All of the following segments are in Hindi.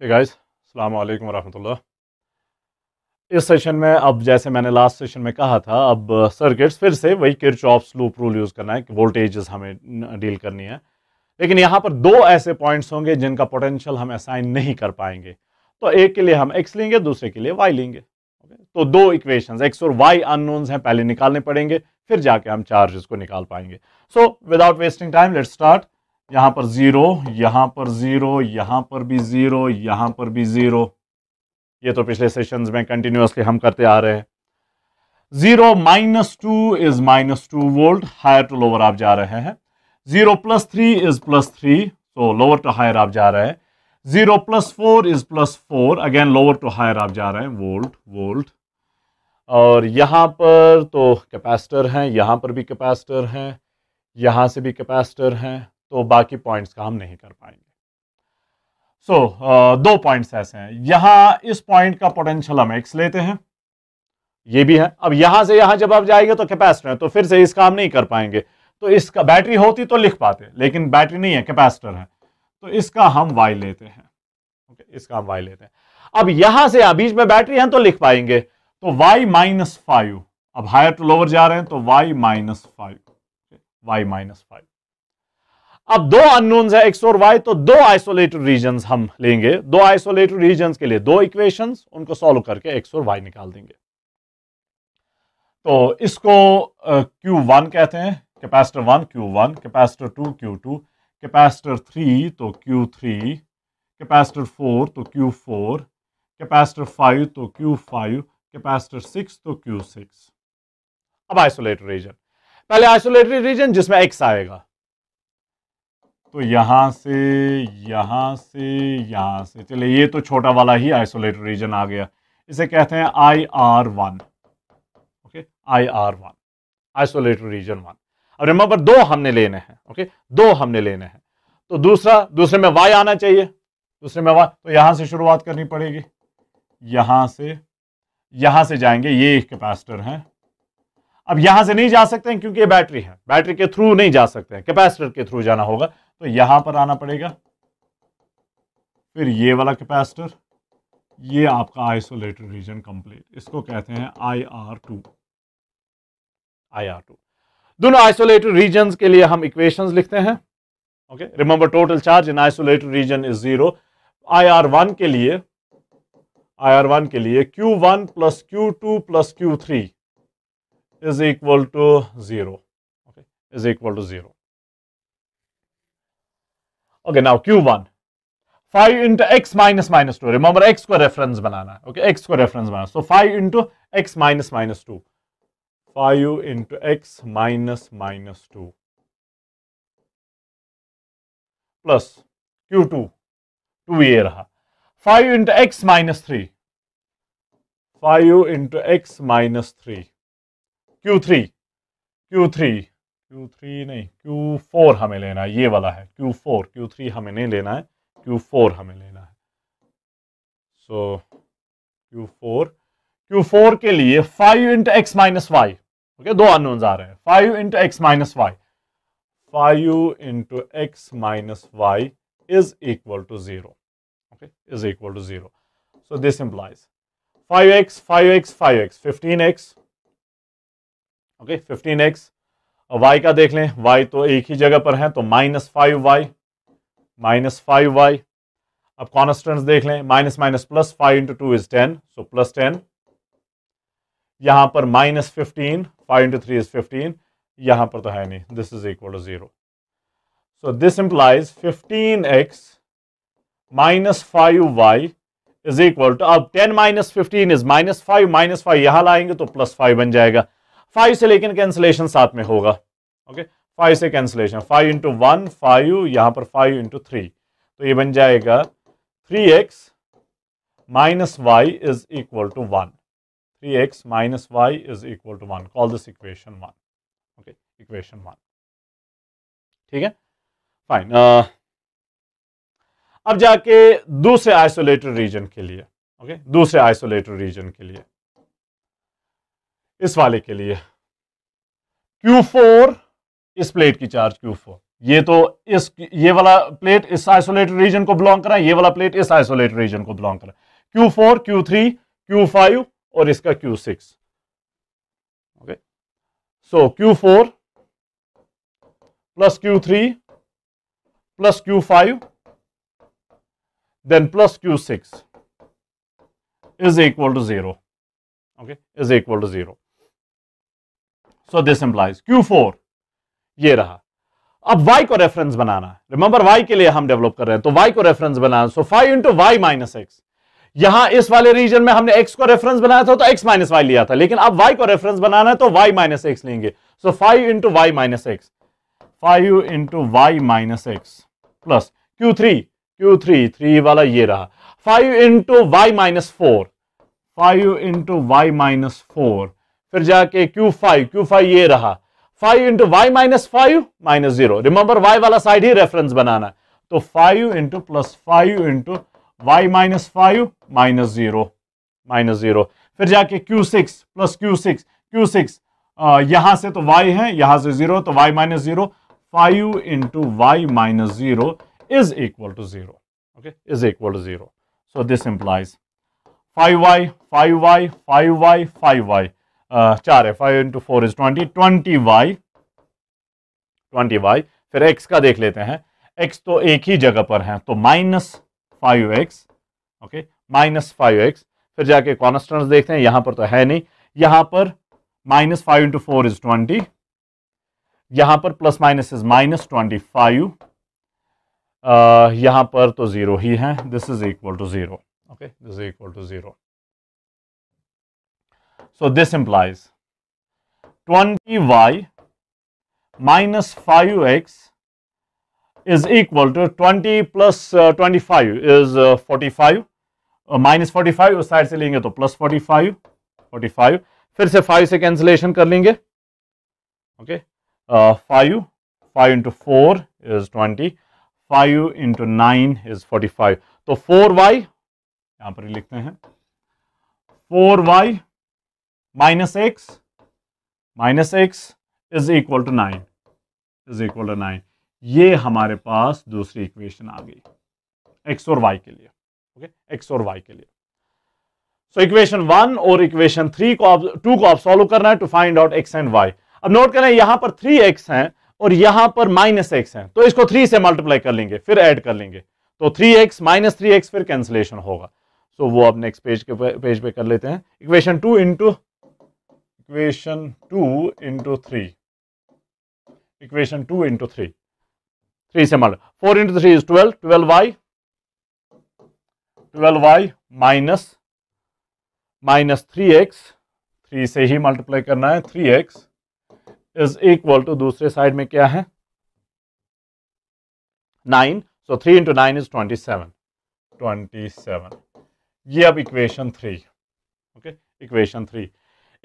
hey इस सेशन में अब जैसे मैंने लास्ट सेशन में कहा था अब सर्किट्स uh, फिर से वही किर ऑफ स्लूप रूल यूज़ करना है कि वोल्टेजेस हमें डील करनी है लेकिन यहाँ पर दो ऐसे पॉइंट्स होंगे जिनका पोटेंशियल हम असाइन नहीं कर पाएंगे तो एक के लिए हम एक्स लेंगे दूसरे के लिए वाई लेंगे तो दो इक्वेशन एक्स और वाई अनोन्स हैं पहले निकालने पड़ेंगे फिर जाके हम चार्जेस को निकाल पाएंगे so without wasting time let start यहाँ पर ज़ीरो यहाँ पर ज़ीरो यहाँ पर भी ज़ीरो यहाँ पर भी ज़ीरो ये तो पिछले सेशंस में कंटिन्यूसली हम करते आ रहे हैं zero minus two is minus two volt higher to lower आप जा रहे हैं zero plus three is plus three तो लोअर टू हायर आप जा रहे हैं zero plus four is plus four again lower to higher आप जा रहे हैं वोल्ट वोल्ट और यहाँ पर तो कैपेसिटर हैं यहाँ पर भी कैपेसिटर हैं यहां से भी कैपेसिटर हैं तो बाकी पॉइंट्स का हम नहीं कर पाएंगे सो so, uh, दो पॉइंट्स ऐसे हैं यहां इस पॉइंट का पोटेंशियल हम एक्स लेते हैं ये भी है अब यहां से यहां जब आप जाएंगे तो कैपेसिटर है तो फिर से इसका हम नहीं कर पाएंगे तो इसका बैटरी होती तो लिख पाते लेकिन बैटरी नहीं है कैपेसिटर है तो इसका हम वाई लेते हैं ओके इसका हम वाई लेते हैं अब यहां से बीच में बैटरी है तो लिख पाएंगे तो वाई माइनस फाइव अब हायर टू लोअर जा रहे हैं तो y minus five y minus five अब दो अननोन्स है एक्स और वाई तो दो आइसोलेटेड रीजन हम लेंगे दो आइसोलेटेड रीजन के लिए दो इक्वेशन उनको सॉल्व करके एक्स और वाई निकाल देंगे तो इसको क्यू वन कहते हैं capacitor one Q one capacitor two Q two capacitor three तो क्यू थ्री कैपेसिटर फोर तो क्यू फोर कैपेसिटर फाइव तो क्यू फाइव कैपेसिटर सिक्स तो क्यू सिक्स अब आइसोलेटेड रीजन पहले आइसोलेटेड रीजन जिसमें एक्स आएगा तो यहाँ से यहाँ से यहाँ से चलिए ये तो छोटा वाला ही आइसोलेटेड रीजन आ गया इसे कहते हैं I R one okay I R one isolated region one अब रिमेंबर दो हमने लेने हैं ओके दो हमने लेने हैं तो दूसरा दूसरे में वाई आना चाहिए दूसरे में वाई तो यहाँ से शुरुआत करनी पड़ेगी यहाँ से यहाँ से जाएंगे ये कैपेसिटर हैं अब यहाँ से नहीं जा सकते हैं क्योंकि ये बैटरी है बैटरी के थ्रू नहीं जा सकते हैं कैपेसिटर के थ्रू जाना होगा तो यहां पर आना पड़ेगा फिर ये वाला कैपेसिटर ये आपका आइसोलेटेड रीजन कंप्लीट इसको कहते हैं I R two I R two दोनों आइसोलेटेड रीजन के लिए हम इक्वेशंस लिखते हैं okay remember total charge in isolated region is zero I R one के लिए आई आर वन के लिए Q one plus Q two plus Q three is equal to zero is equal to zero Okay, now Q1. 5 into x minus minus 2. Remember x को रेफरेंस बनाना है ओके x को रेफरेंस बनाना so 5 into x minus minus 2. 5 into x minus minus 2. Plus Q2. 2 ये रहा. 5 into x minus 3. 5 into x minus 3. Q3. Q3. Q three नहीं क्यू फोर हमें लेना है ये वाला है क्यू फोर क्यू थ्री हमें नहीं लेना है क्यू फोर हमें लेना है so Q four Q four के लिए five into x minus Y okay दो अनोन्स आ रहे हैं five into x minus y five into x minus Y is equal to zero is equal to okay is equal to 0 so this implies 5x 5x 5x 15x fifteen x y y का देख लें y तो एक ही जगह पर है तो minus five y minus five y अब कॉन्स्टेंट देख लें minus minus plus five into two is ten so plus ten यहां पर minus fifteen five into three is fifteen यहां पर तो है नहीं this is equal to zero so this implies fifteen x minus five y is equal to अब ten minus fifteen is minus five minus five यहां लाएंगे तो प्लस फाइव बन जाएगा फाइव से लेकिन कैंसिलेशन साथ में होगा ओके फाइव से cancellation five into one five यहां पर फाइव इंटू थ्री तो ये बन जाएगा three x minus Y is equal to one three x minus Y is equal to one call this equation one okay equation one ठीक है फाइन uh, अब जाके दूसरे आइसोलेटेड रीजन के लिए ओके okay? दूसरे आइसोलेटेड रीजन के लिए इस वाले के लिए Q4 इस प्लेट की चार्ज Q4 ये तो इस ये वाला प्लेट इस आइसोलेटेड रीजन को बिलोंग कर रहा है ये वाला प्लेट इस आइसोलेट रीजन को बिलोंग कर रहा है Q four Q three Q five और इसका Q six okay so Q four plus Q three plus Q five then plus Q six is equal to zero okay is equal to zero so this implies Q four ये रहा अब y को रेफरेंस बनाना रिमेंबर y के लिए हम डेवलप कर रहे हैं तो y को रेफरेंस बनाना so five into Y minus x यहां इस वाले रीजन में हमने x को रेफरेंस बनाया था तो x माइनस वाई लिया था लेकिन अब y को रेफरेंस बनाना है तो y माइनस एक्स लेंगे so five into Y minus x five into Y minus x plus Q three Q three three वाला ये रहा five into Y minus four five into Y minus four फिर जाके क्यू फाइव क्यू फाइव ये रहा five into Y minus five minus zero remember y वाला साइड ही रेफरेंस बनाना तो five into plus five into Y minus five minus zero minus zero फिर जाके Q six plus Q six Q six यहां से तो वाई है यहां से जीरो तो y minus zero five into Y minus zero is equal to zero is equal to zero so this implies five y five y five y five y Uh, चार है five into four is twenty twenty y twenty y फिर एक्स का देख लेते हैं एक्स तो एक ही जगह पर है तो minus five x okay minus five x फिर जाके कॉन्स्टेंट देखते हैं यहां पर तो है नहीं यहां पर minus five into four is twenty यहां पर plus minus is minus twenty five यहां पर तो ज़ीरो ही है this is equal to zero okay this is equal to zero So this implies 20y minus 5x is equal to 20 plus uh, 25 is uh, 45 uh, minus 45 उस साइड से लेंगे तो plus 45 45 फिर से 5 से कैंसिलेशन कर लेंगे okay uh, 5 5 into 4 is 20 5 into 9 is 45 तो 4y वाई यहाँ पर लिखते हैं 4y minus x minus x is equal to nine is equal to nine ये हमारे पास दूसरी इक्वेशन आ गई एक्स और वाई के लिए ओके एक्स और वाई के लिए सो इक्वेशन वन और इक्वेशन थ्री को आप टू को आप सॉल्व करना है to find out x and y अब नोट करें यहां पर थ्री एक्स है और यहां पर माइनस एक्स है तो इसको थ्री से मल्टीप्लाई कर लेंगे फिर एड कर लेंगे तो three x minus three x फिर कैंसिलेशन होगा सो so, वो आप नेक्स्ट पेज के पेज पे कर लेते हैं equation two into equation two into three equation two into three three से multi four into three is twelve twelve y twelve Y minus minus three x three से ही मल्टीप्लाई करना है three x is equal to दूसरे साइड में क्या है nine so three into nine is twenty seven twenty seven ये अब equation three okay equation three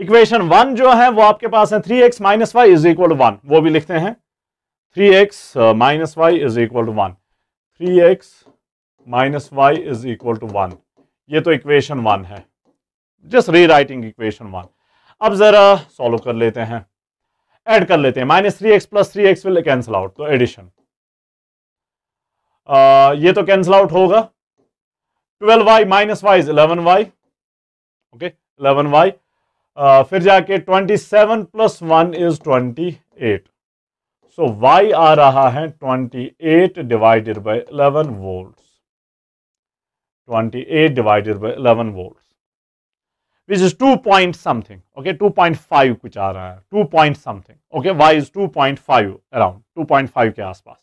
equation one जो है वो आपके पास है three x minus Y is equal to one वो भी लिखते हैं three x minus Y is equal to one three x minus Y is equal to one ये तो इक्वेशन वन है just rewriting equation one अब ज़रा सॉल्व कर लेते हैं एड कर लेते हैं minus three x plus three x will cancel out तो एडिशन uh, ये तो कैंसल आउट होगा twelve Y minus Y is eleven y okay eleven y फिर जाके 27 plus one is 28 so so, y आ रहा है 28 divided by 11 volts 28 divided by 11 volt which is two point something okay two point five कुछ आ रहा है two point something okay y is two point five around two point five के आसपास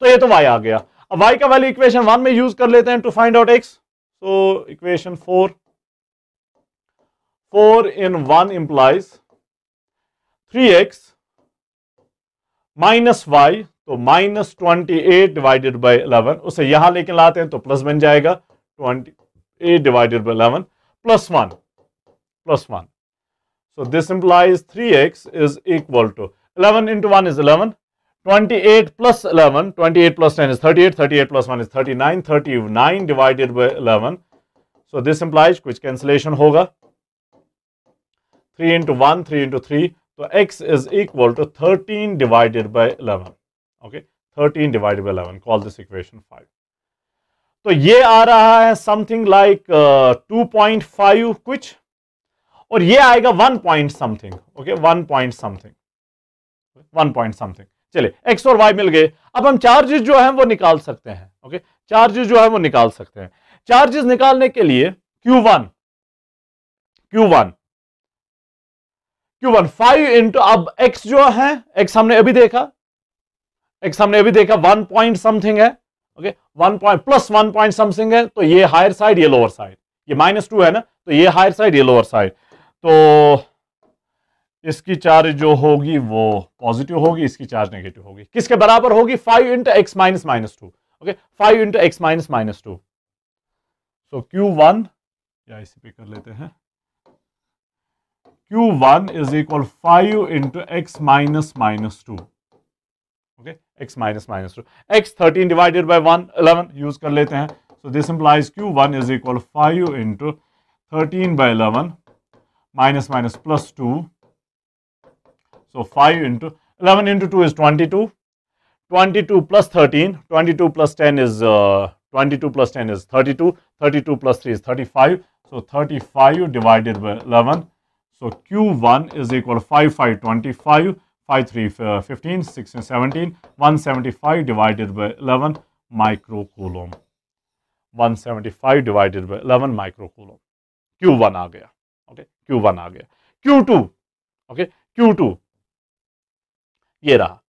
तो ये तो वाई आ गया अब वाई का वैल्यू इक्वेशन वन में यूज कर लेते हैं to find out x so equation four 4 in 1 implies 3x minus y तो minus twenty eight divided by eleven उसे यहां लेके लाते हैं तो प्लस बन जाएगा twenty eight divided by eleven plus one plus one so this implies three x is equal to eleven into one is eleven twenty eight plus eleven twenty eight plus ten is thirty eight thirty eight plus one is thirty nine thirty nine by so this कुछ कैंसिलेशन होगा three into one three into three तो x is equal to thirteen divided by eleven okay thirteen divided by eleven call this equation five तो ये आ रहा है something like two point five कुछ और ये आएगा one point something okay one point something one point something चलिए एक्स और वाई मिल गए अब हम चार्जेस जो है वो निकाल सकते हैं ओके चार्जेस जो है वो निकाल सकते हैं चार्जेस निकालने के लिए Q one Q one Q one five into अब एक्स जो है एक्स हमने अभी देखा एक्स हमने अभी देखा वन पॉइंट समथिंग है okay one point plus one point something है तो ये हायर साइड ये लोअर साइड ये माइनस टू है ना तो ये हायर साइड ये लोअर साइड तो इसकी चार्ज जो होगी वो पॉजिटिव होगी इसकी चार्ज नेगेटिव होगी किसके बराबर होगी five into x minus minus two okay five into x minus minus two so Q one या इसी पे कर लेते हैं Q1 is equal 5 into x minus minus 2. Okay, x minus minus 2. x 13 divided by 1, 11 use कर लेते हैं. So this implies Q1 is equal 5 into 13 by 11 minus minus plus 2. So 5 into 11 into 2 is 22. 22 plus 13, 22 plus 10 is uh, 22 plus 10 is 32, 32 plus 3 is 35. So 35 divided by 11 So Q1 is equal to 5, 5, 25, 5, 3, 15, 6, 17, 175 divided by 11 microcoulomb. 175 divided by 11 microcoulomb. Q1 आ गया. Okay, Q1 आ गया. Q2, okay, Q2. ये रहा.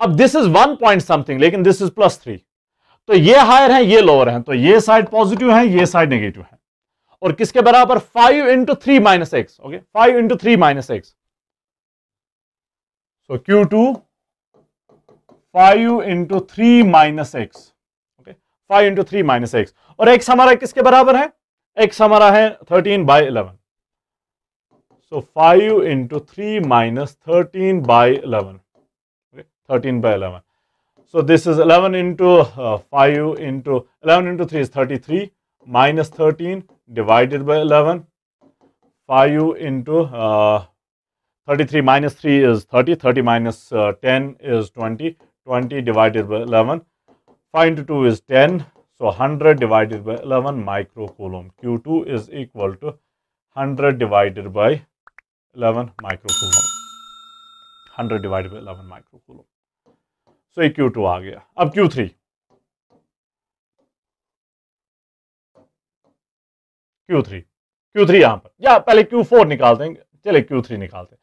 अब this is one point something, लेकिन this is plus three. तो ये higher हैं, ये lower हैं. तो ये side positive हैं, ये side negative हैं. और किसके बराबर five into three minus x okay five into three minus x so Q two five into three minus x okay five into three minus x और एक्स हमारा किसके बराबर है एक्स हमारा है thirteen by eleven so five into three minus thirteen by eleven thirteen by eleven so this is eleven into five into eleven into three is thirty three minus thirteen divided by 11. 5u into uh, 33 minus 3 is 30, 30 minus, uh, 10 is 20, 20 divided by 11, 5 into 2 is 10, so 100 divided by 11 coulomb Q2 is equal to 100 divided by 11 coulomb 100 divided by 11 coulomb So Q Q2 आ गया अब Q3 Q three Q three यहां पर या पहले क्यू फोर निकालते हैं चले क्यू थ्री निकालते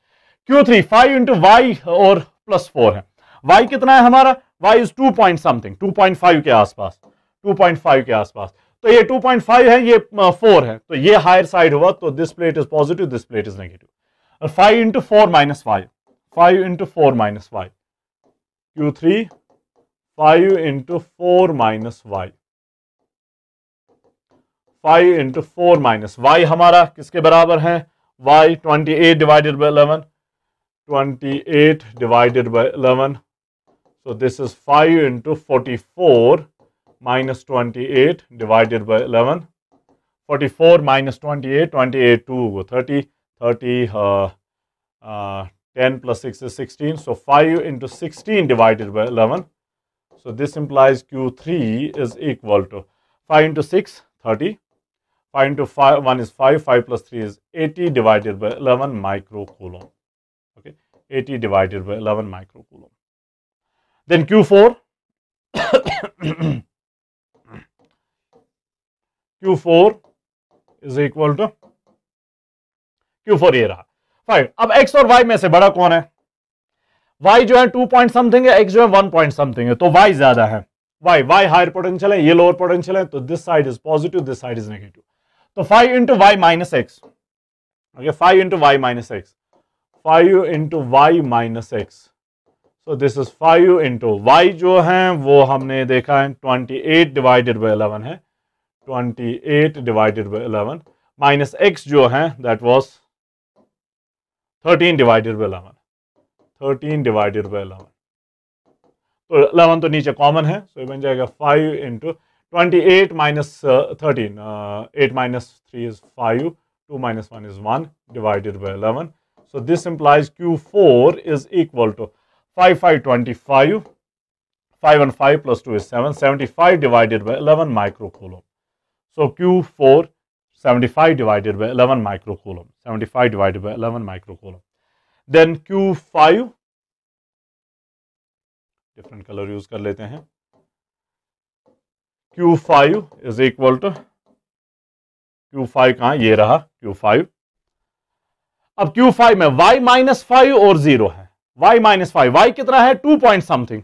Q three five into y और प्लस फोर है वाई कितना है हमारा y is two point something two point five के आसपास टू पॉइंट फाइव के आसपास तो ये फाइव है ये फोर है तो ये हायर साइड हुआ तो this plate is positive this plate is negative five into four minus five five into four minus y Q three five into four minus y five into four minus y हमारा किसके बराबर है y twenty eight divided by eleven twenty eight divided by eleven so this is five into forty four minus twenty eight divided by eleven forty four minus twenty eight twenty eight to thirty thirty ten plus six sixteen so five into sixteen divided by eleven so this implies Q three is equal to five into six thirty 5 into 5, 1 is 5, 5 plus 3 is 80 divided by 11 microcoulomb. Okay, 80 divided by 11 microcoulomb. Then Q4, Q4 is equal to Q4 ये रहा फाइव अब x और y में से बड़ा कौन है y जो है टू पॉइंट समथिंग है x जो है वन पॉइंट समथिंग है तो y ज्यादा है y y हायर पोटेंशियल है ये लोअर पोटेंशियल है तो this side is positive this side is negative तो five into Y minus x okay five into Y minus x five into Y minus x so this is five into y जो है वो हमने देखा है twenty eight divided by eleven है twenty eight divided by eleven minus x जो है that was thirteen divided by eleven thirteen divided by eleven तो अलेवन तो नीचे कॉमन है सो so बन जाएगा five into 28 minus, uh, 13. Uh, 8 minus 3 is 5. 2 minus 1 is 1 divided by 11. So this implies Q4 is equal to 5, 5, 25. 5 and 5 plus 2 is 7. 75 divided by 11 microcoulomb. So Q4 75 divided by 11 microcoulomb. 75 divided by 11 microcoulomb. Then Q5 different color use कर लेते हैं Q5 five is equal to Q5 five कहाँ ये रहा Q5 फाइव अब Q5 में y माइनस फाइव और जीरो है y माइनस फाइव वाई कितना है two point something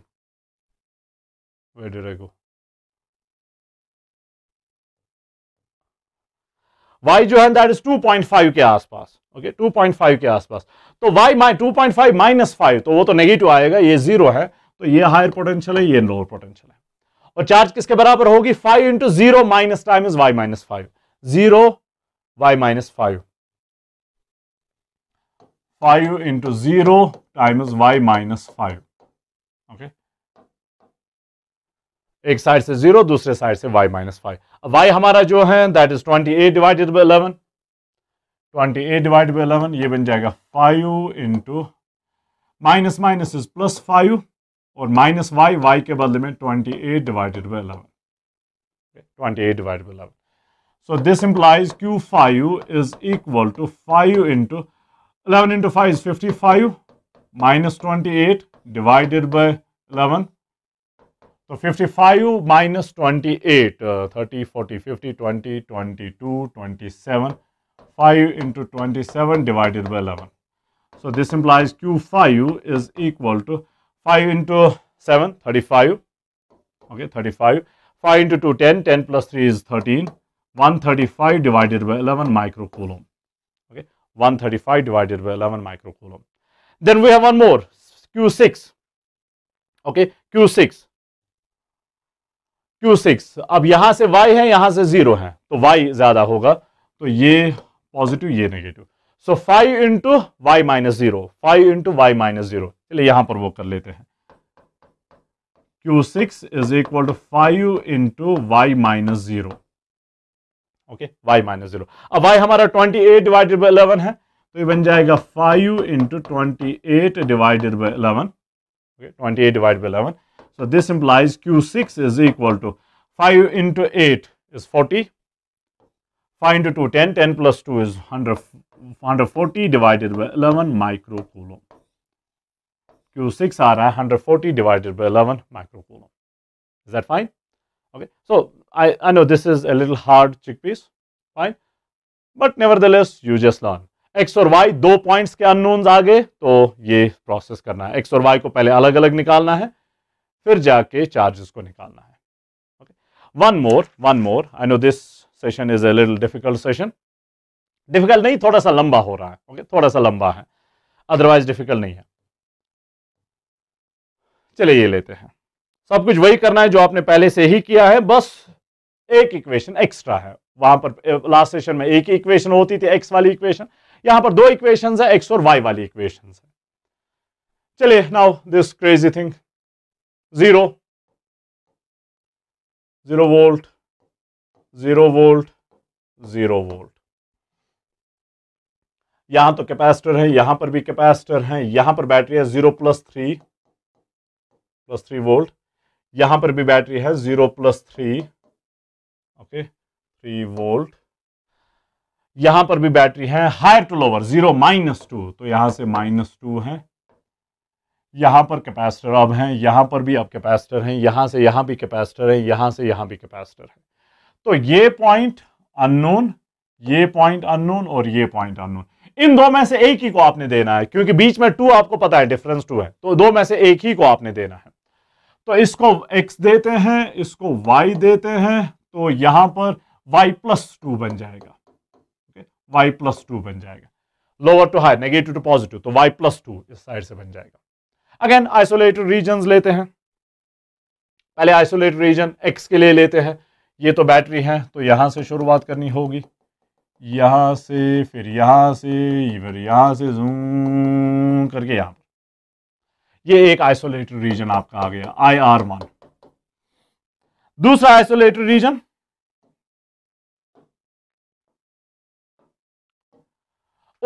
y y जो है दैट इज 2.5 के आसपास ओके okay, 2.5 के आसपास तो y माइ फाइव माइनस फाइव तो वो तो नेगेटिव आएगा ये जीरो है तो ये हायर पोटेंशियल है ये लोअर पोटेंशियल है और चार्ज किसके बराबर होगी five into zero minus time is y minus five zero y minus five five into zero time is y minus five okay एक साइड से जीरो दूसरे साइड से वाई माइनस फाइव वाई हमारा जो है that is twenty eight divided by eleven twenty eight divide by eleven ये बन जाएगा five into minus minus is plus five Or minus y y के बदले में 28 divided by 11 divided by 11 so this implies q5 is equal to 5 into 11 into 5 is 55 minus 28 divided by 11 so 55 minus 28 uh, 30 40 50 20 22 27 5 into 27 divided by 11 so this implies q5 is equal to five into seven thirty five okay thirty five five into two ten ten plus three is thirteen one thirty five divided by eleven microcoulomb okay one thirty five divided by eleven microcoulomb then we have one more Q six okay Q six Q six अब यहां से वाई है यहां से जीरो है तो वाई ज्यादा होगा तो ये पॉजिटिव ये negative so five into Y minus zero five into Y minus zero चलिए यहां पर वो कर लेते हैं Q6 six is equal to five into Y minus zero okay y minus zero अब y हमारा 28 डिवाइडेड बाई इलेवन है तो ये बन जाएगा 5 into twenty eight divided by eleven okay twenty eight divide by eleven so this implies Q six is equal to five into eight is forty five into two ten ten plus two is hundred hundred forty divided by eleven microcoulomb Q6 are 140 divided by 11 microcoulomb. Is that I Okay. So, I, I know this is a little hard chickpeas, fine. But nevertheless, you just learn. X और वाई दो पॉइंट्स के अननोन्स आ गए तो ये प्रोसेस करना है एक्स और वाई को पहले अलग अलग निकालना है फिर जाके चार्जेस को निकालना है okay one more one more I know this session is a little difficult session difficult नहीं थोड़ा सा लंबा हो रहा है ओके okay? थोड़ा सा लंबा है अदरवाइज डिफिकल्ट नहीं है चलिए ये लेते हैं सब कुछ वही करना है जो आपने पहले से ही किया है बस एक इक्वेशन एक्स्ट्रा है वहां पर लास्ट सेशन में एक ही इक्वेशन होती थी एक्स वाली इक्वेशन यहां पर दो इक्वेशन है एक्स और वाई वाली इक्वेशन है चलिए now this crazy thing zero zero volt zero volt zero volt यहां तो कैपेसिटर है यहां पर भी कैपेसिटर है यहां पर बैटरी है zero plus three plus three volt यहां पर भी बैटरी है zero plus three okay three volt यहां पर भी बैटरी है higher to lower zero minus two तो यहां से माइनस टू है यहां पर कैपेसिटर अब हैं यहां पर भी अब कैपेसिटर हैं यहां से यहां भी कैपेसिटर है यहां से यहां भी कैपेसिटर है तो ये पॉइंट अननोन ये पॉइंट अननोन और ये पॉइंट अननोन इन दो में से एक ही को आपने देना है क्योंकि बीच में टू आपको पता है डिफरेंस टू है तो दो में से एक ही को आपने देना है तो इसको x देते हैं इसको y देते हैं तो यहां पर y प्लस टू बन जाएगा okay? y प्लस टू बन जाएगा lower to high negative to positive तो y प्लस टू इस साइड से बन जाएगा अगेन आइसोलेटेड रीजन लेते हैं पहले आइसोलेटेड रीजन x के लिए लेते हैं ये तो बैटरी है तो यहां से शुरुआत करनी होगी यहां से फिर यहां से फिर यहां से जूम करके यहां ये एक आइसोलेटेड रीजन आपका आ गया आई आर वन दूसरा आइसोलेटेड रीजन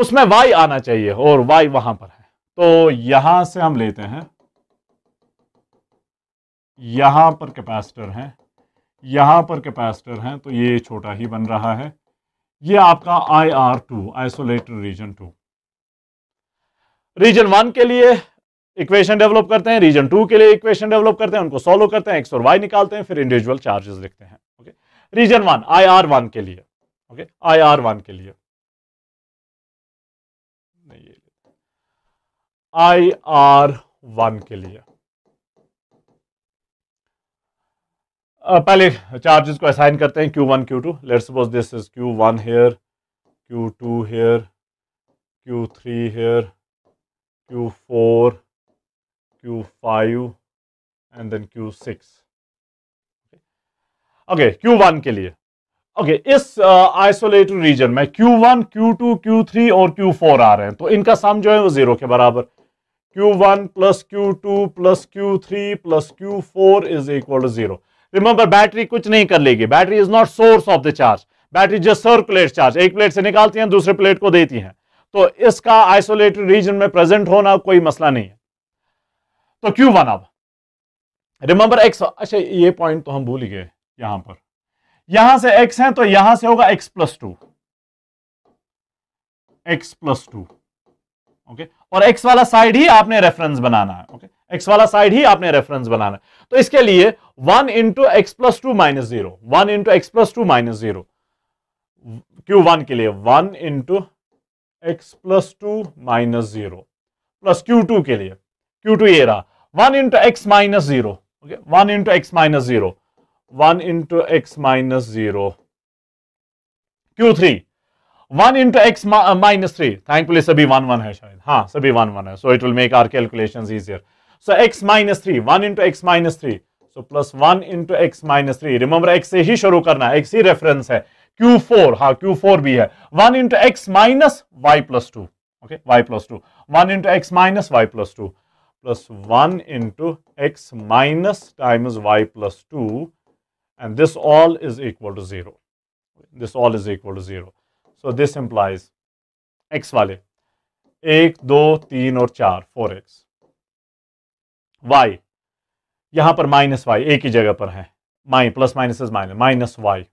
उसमें वाई आना चाहिए और वाई वहां पर है तो यहां से हम लेते हैं यहां पर कैपेसिटर है यहां पर कैपेसिटर है तो ये छोटा ही बन रहा है ये आपका I R two isolated region two region one के लिए इक्वेशन डेवलप करते हैं रीजन टू के लिए इक्वेशन डेवलप करते हैं उनको सॉल्व करते हैं एक्स और वाई निकालते हैं फिर इंडिविजुअल चार्जेस लिखते हैं okay region one I R one के लिए ओके आई आर वन के लिए आई आर वन के लिए पहले चार्जेस को असाइन करते हैं this is Q one here Q two here Q three here Q four then Q six okay Q one के लिए ओके okay, इस आइसोलेटेड uh, रीजन में Q1, Q2, Q3 और Q4 आ रहे हैं तो इनका सम जो है वो जीरो के बराबर Q1 plus Q two plus Q three plus Q four is equal to zero remember battery कुछ नहीं कर लेगी battery is not source of the charge battery just circulate charge एक प्लेट से निकालती हैं दूसरे प्लेट को देती हैं तो इसका आइसोलेटेड रीजन में प्रेजेंट होना कोई मसला नहीं है तो क्यू वन अब रिमेंबर एक्स अच्छा ये पॉइंट तो हम भूल गए यहां पर यहां से एक्स है तो यहां से होगा X plus two X plus two okay और एक्स वाला साइड ही आपने रेफरेंस बनाना है ओके एक्स वाला साइड ही आपने रेफरेंस बनाना है तो इसके लिए one into X plus two minus zero one into X plus two minus zero Q one के लिए one into X plus two minus zero plus Q two के लिए क्यू टू ये रहा 1 into x minus 0. Okay, 1 into x minus 0. 1 into x minus 0. Q3. 1 into x uh, minus 3. Thankfully, sabhi 1 1 hai shayad. Haan, sabhi 1 1 hai. So, it will make our calculations easier. So, x minus 3. 1 into x minus 3. So, plus 1 into x minus 3. Remember, x से ही शुरू करना है. x ही reference है. Q4, हाँ, Q4 भी है. 1 into x minus y plus 2. Okay, y plus 2. 1 into x minus y plus 2. plus 1 into x minus times y plus 2 and this all is equal to 0. This all is equal to 0. So this implies x वाले एक दो तीन और चार फोर एक्स वाई यहाँ पर माइनस वाई एक ही जगह पर है mine plus minus is minus minus Y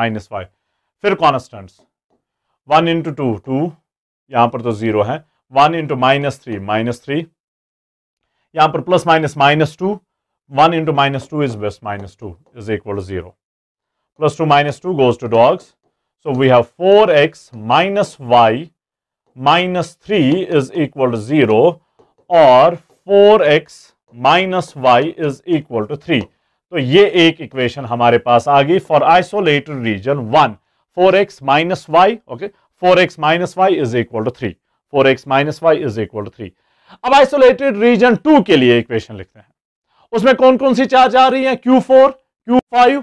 minus Y फिर constants one into two two यहाँ पर तो ज़ीरो है one into minus three minus three यहाँ पर plus minus minus two one into minus two is best minus two is equal to zero minus two goes to dogs so we have four X minus Y minus three is equal to zero और four X minus Y is equal to three तो ये एक इक्वेशन हमारे पास आ गई for isolated region one four X minus Y okay four X minus Y is equal to three four X minus Y is equal to three अब आइसोलेटेड रीजन टू के लिए इक्वेशन लिखते हैं उसमें कौन कौन सी चार्ज आ रही है क्यू फोर क्यू फाइव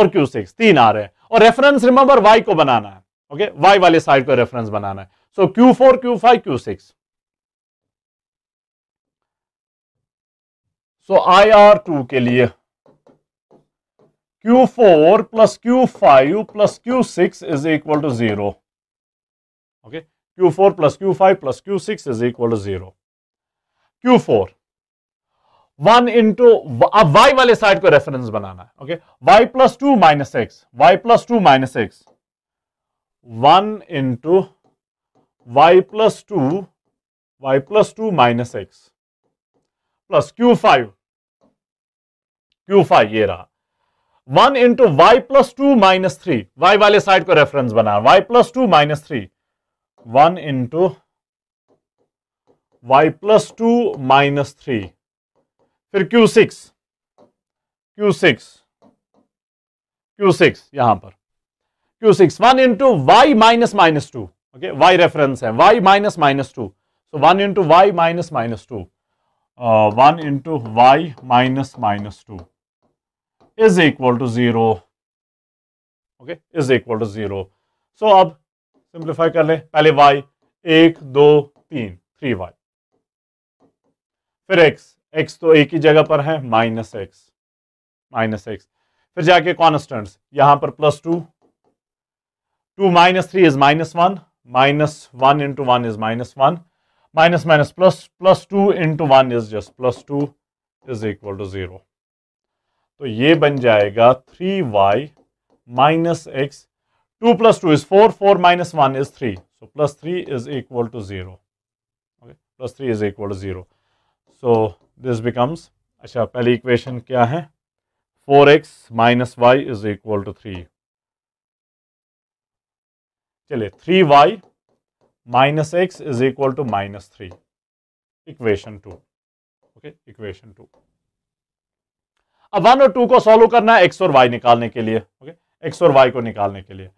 और क्यू सिक्स तीन आ रहे हैं और रेफरेंस रिमेंबर वाई को बनाना है ओके वाई वाले साइड को रेफरेंस बनाना है so Q four Q five Q six so I R two के लिए Q four plus Q five plus Q six is equal to zero okay Q four plus Q five plus Q six is equal to zero Q4 four one into अब वाई वाले साइड को रेफरेंस बनाना है okay Y plus two minus X Y plus two minus X one into Y plus two Y plus two minus x plus Q five Q five ये रहा one into Y plus two minus three Y वाले साइड को रेफरेंस बना Y plus two minus three one into y plus two minus three फिर Q6 Q6 Q6 यहां पर Q6 one into Y minus minus two okay Y reference है y minus minus two so one into Y minus minus two one into Y minus minus two is equal to zero okay is equal to zero so अब सिंप्लीफाई कर ले पहले y एक दो तीन थ्री वाई फिर एक्स एक्स तो एक ही जगह पर है माइनस एक्स माइनस एक्स फिर जाके कॉन्स्टेंट्स यहां पर plus two two minus three is minus one minus one into one is minus one minus minus plus plus two into one is just plus two is equal to zero तो ये बन जाएगा three Y minus X two plus two is four four minus one is three so plus three is equal to zero plus three is equal to zero so this becomes अच्छा पहली इक्वेशन क्या है 4x X minus Y is equal to three चलिए three Y minus x is equal to minus three equation two okay equation two अब वन और टू को सॉल्व करना है एक्स और वाई निकालने के लिए ओके एक्स और वाई को निकालने के लिए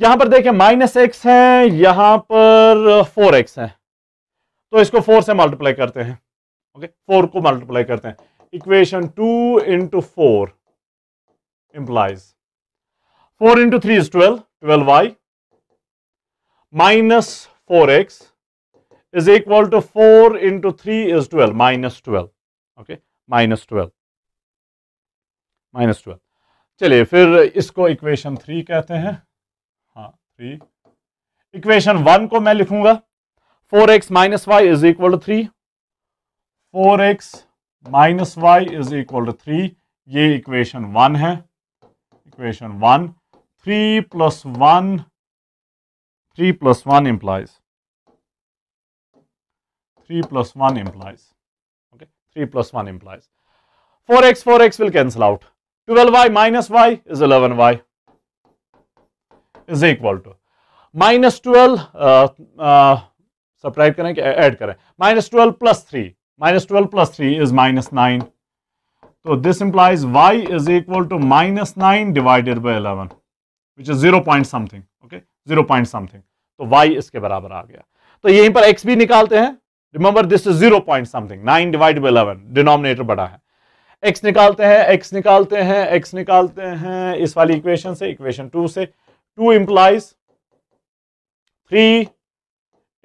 यहां पर देखें माइनस एक्स है यहां पर फोर एक्स है तो इसको फोर से मल्टीप्लाई करते हैं ओके फोर को मल्टीप्लाई करते हैं equation two into four implies four into three is twelve twelve Y minus four X is equal to four into three is twelve minus twelve okay minus twelve minus twelve चलिए फिर इसको इक्वेशन थ्री कहते हैं हाँ थ्री इक्वेशन वन को मैं लिखूंगा four X minus Y is equal to three four X minus Y is equal to three ये इक्वेशन वन है equation one three plus one three plus one implies three plus one implies okay three plus one implies four X four X will cancel out twelve Y minus Y is eleven Y is equal to minus twelve subtract करें ऐड करें minus twelve plus three minus 12 plus 3 is minus 9. So this implies y is equal to minus 9 divided by 11, which is 0 point something. Okay, 0 point something. तो y इसके बराबर आ गया तो यहीं पर x भी निकालते हैं remember this is 0 point something 9 divide by 11 denominator बड़ा है x निकालते हैं x निकालते हैं x निकालते हैं इस वाली इक्वेशन से इक्वेशन 2 से 2 implies 3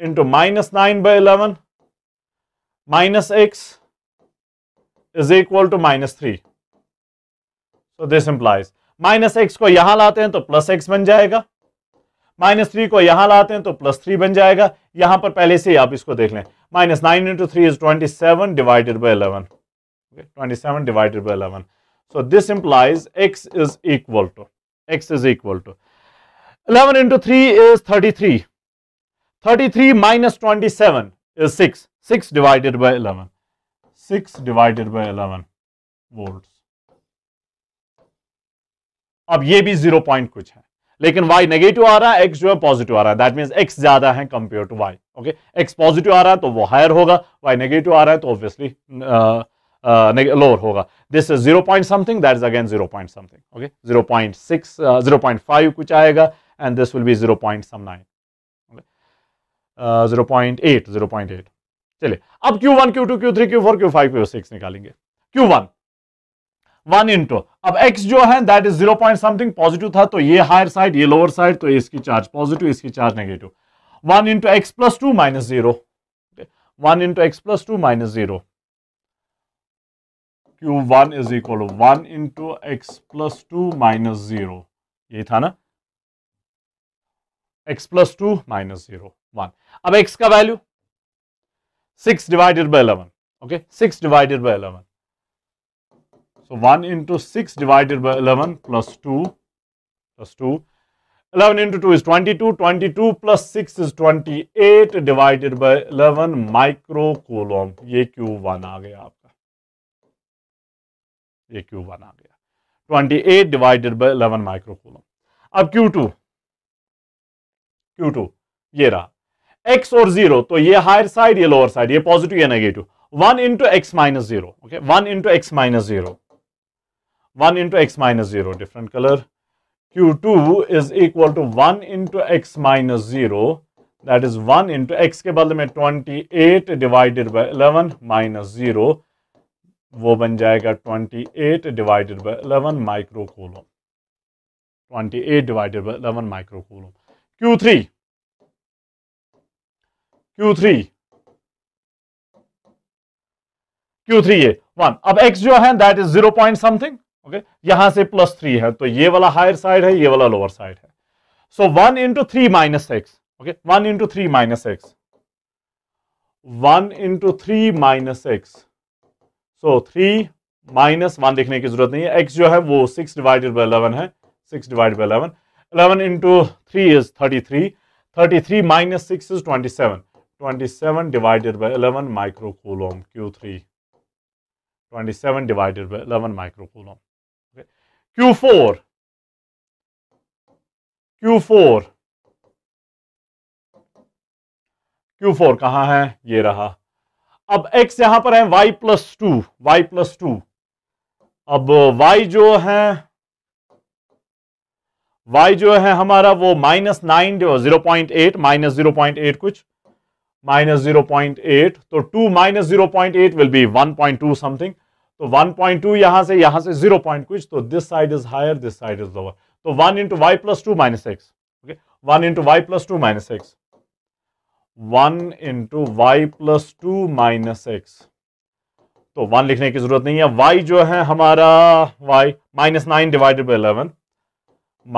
into minus nine by eleven minus x is equal to minus 3. So this implies minus x ko yaha laate hain to plus x ban jayega. Minus 3 ko yaha laate hain to plus 3 ban jayega. Yahaan par pehle se aap isko dekh lein. Minus 9 into 3 is 27 divided by 11. 27 divided by 11. So this implies x is equal to, x is equal to. 11 into 3 is 33. 33 minus 27 is 6. Six divided by eleven six divided by eleven volt अब ये भी जीरो पॉइंट कुछ है लेकिन वाई नेगेटिव आ रहा है एक्स जो है पॉजिटिव आ रहा है दैट मीन एक्स ज्यादा है compare to Y okay X positive आ रहा है तो वो हायर होगा वाई नेगेटिव आ रहा है तो ऑब्वियसली लोअर uh, uh, होगा this is zero point something that is again zero point something okay zero point six zero point five कुछ आएगा and this will be zero point some nine zero point eight zero point eight चलिए अब Q Q Q one two three Q four Q five Q six निकालेंगे क्यू वन वन इंटू अब एक्स जो है that is zero point something positive था तो ये हायर साइड ये लोअर साइड तो इसकी चार्ज पॉजिटिव इसकी charge negative one into X plus two minus zero one into X plus two minus zero Q one is equal to one into X plus two minus zero यही था ना X plus two minus zero one अब एक्स का value six divided by eleven okay six divided by eleven so one into six divided by eleven plus two plus two eleven into two is twenty two twenty two plus six is twenty eight divided by eleven micro coulomb ये क्यू वन आ गया आपका ये क्यू वन आ गया twenty eight divided by eleven micro coulomb अब क्यू टू क्यू टू ये रहा एक्स और जीरो तो ये हायर साइड ये लोअर साइड ये पॉजिटिव या negative one into x minus zero one into x minus zero one into x minus zero different colour Q two is equal to one into x minus zero that is one into X के बदले में twenty eight divided by eleven minus zero वो बन जाएगा twenty eight divided by eleven micro twenty eight divided by eleven micro Q three Q3 Q3 ये वन अब x जो है that is zero point something okay यहां से प्लस थ्री है तो ये वाला हायर साइड है ये वाला लोअर साइड है so one into three minus x okay one into three minus X one into three minus x so three minus one देखने की जरूरत नहीं है एक्स जो है वो सिक्स डिवाइडेड बाई इलेवन है six divide by eleven eleven into three is thirty three thirty three minus six is twenty seven 27 divided by 11 microcoulomb Q3. 27 divided by 11 microcoulomb. Okay. Q4. Q4. Q4 कहाँ है ये रहा अब x यहां पर है y plus two Y plus two अब y जो है y जो है हमारा वो minus nine zero point eight minus zero point eight कुछ माइनस जीरो पॉइंट एट तो two minus zero point eight will be one point two something तो वन पॉइंट टू यहां से यहां से जीरो पॉइंट कुछ तो this side is higher this side is lower तो one into Y plus two minus x okay one into Y plus two minus X one into Y plus two minus x तो वन लिखने की जरूरत नहीं है वाई जो है हमारा Y minus nine divided by eleven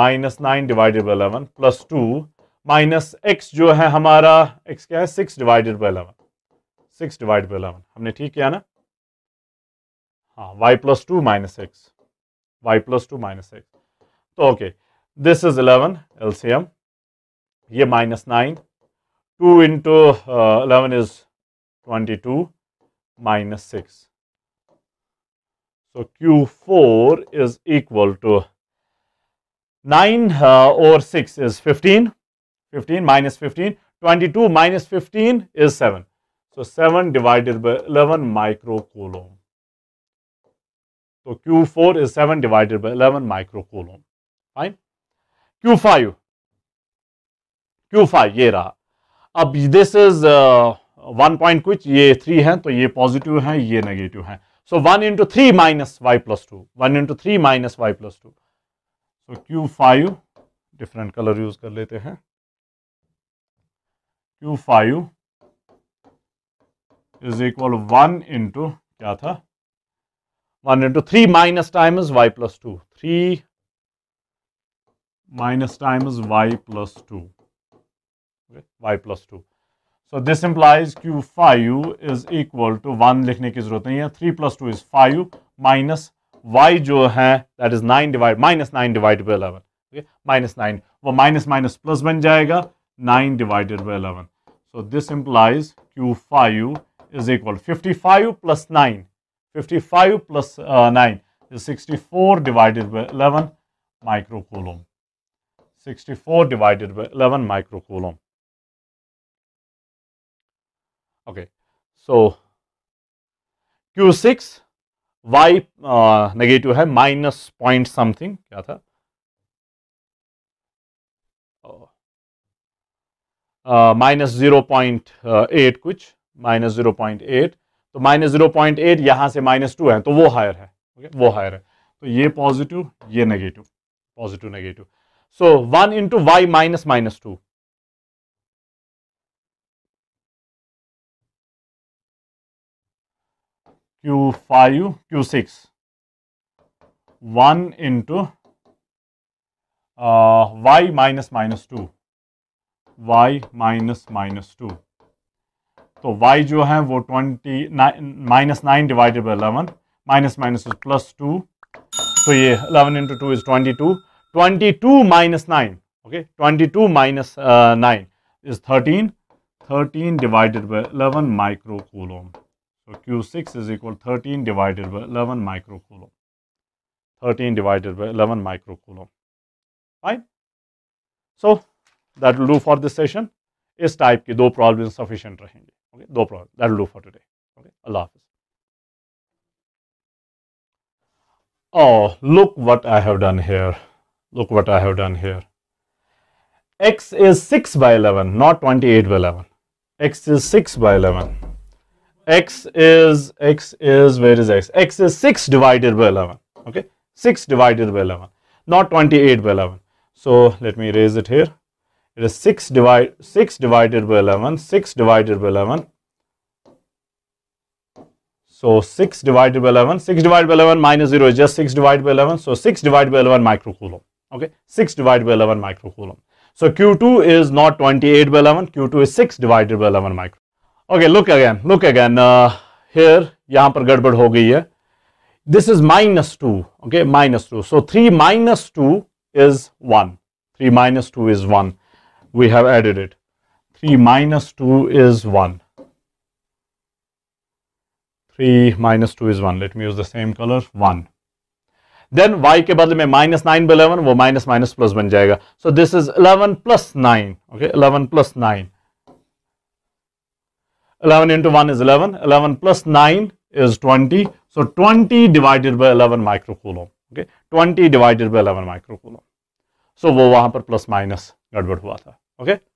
minus nine divided by eleven plus two minus x जो है हमारा एक्स क्या है six divided by eleven six divide by eleven हमने ठीक किया ना हाँ Y plus two minus X Y plus two minus x तो okay this is eleven m ये minus nine two into eleven is twenty two minus six so Q four is equal to nine और six is fifteen 15 minus 15. 22 minus 15 is 7. So 7 divided by 11 microcoulomb. So Q4 is 7 divided by 11 microcoulomb. Fine. Q5. Q5 ये रहा. अब दिस इज वन पॉइंट कुछ ये थ्री हैं तो ये पॉजिटिव हैं ये नेगेटिव हैं so one into three minus y plus two one into three minus y plus two so q five different colour use कर लेते हैं q five is equal one into क्या था one into three minus time is y plus two three minus time is y plus 2 okay, y plus 2 so this implies q5 is equal to 1 लिखने की जरूरत नहीं है 3 plus 2 is 5 minus y जो है that is 9 divided minus 9 divided by 11 okay, minus 9 वो minus minus plus बन जाएगा 9 divided by 11. So this implies Q5 is equal 55 plus 9. 55 plus, uh, 9 is 64 divided by 11 microcoulomb. 64 divided by 11 microcoulomb. Okay, so Q6 y uh, negative है point something. समथिंग क्या माइनस ज़ीरो पॉइंट एट कुछ माइनस ज़ीरो पॉइंट एट तो माइनस ज़ीरो पॉइंट एट यहाँ से माइनस टू है तो वो हायर है ओके वो हायर है तो ये पॉजिटिव ये negative positive negative so one into Y minus minus two q five Q six one into Y minus minus two y minus minus two तो वाई जो है वो twenty minus nine divided by eleven minus minus plus two तो ये eleven into two is twenty two twenty two minus nine okay twenty two minus nine is thirteen thirteen divided by eleven micro coulomb तो q6 six is equal thirteen divided by eleven micro coulomb thirteen divided by eleven micro coulomb fine so that will do for this session Is type के दो प्रॉब्लम sufficient रहेंगे Okay, दो problems. That will do for today. Okay, Allah Hafiz. oh look what I have done here look what I have done here x is 6 by 11 not 28 by 11 x is 6 by 11 x is x is where is x x is 6 divided by 11 okay 6 divided by 11 not 28 by 11 so let me raise it here it is 6, divide, 6 divided by 11, 6 divided by 11. So 6 divided by 11, 6 divided by 11 minus 0 is just 6 divided by 11. So 6 divided by 11 microcoulomb. Okay, 6 divided by 11 microcoulomb. So Q2 is not 28 by 11, Q2 is 6 divided by 11 micro. Okay, look again, look again. Uh, here, यहाँ पर गड़बड़ हो गई है. This is minus 2, okay, minus 2. So 3 minus 2 is 1. 3 minus 2 is 1 we have added it. 3 minus 2 is 1. 3 minus 2 is 1. Let me use the same color 1. Then y के बदले में minus 9 by 11 वो minus minus plus बन जाएगा. So this is 11 plus 9. Okay, 11 plus 9. 11 into 1 is 11. 11 plus 9 is 20. So 20 divided by 11 microcoulomb. Okay, 20 divided by 11 microcoulomb. So वो वहाँ पर plus minus गड़बड़ हुआ था. Okay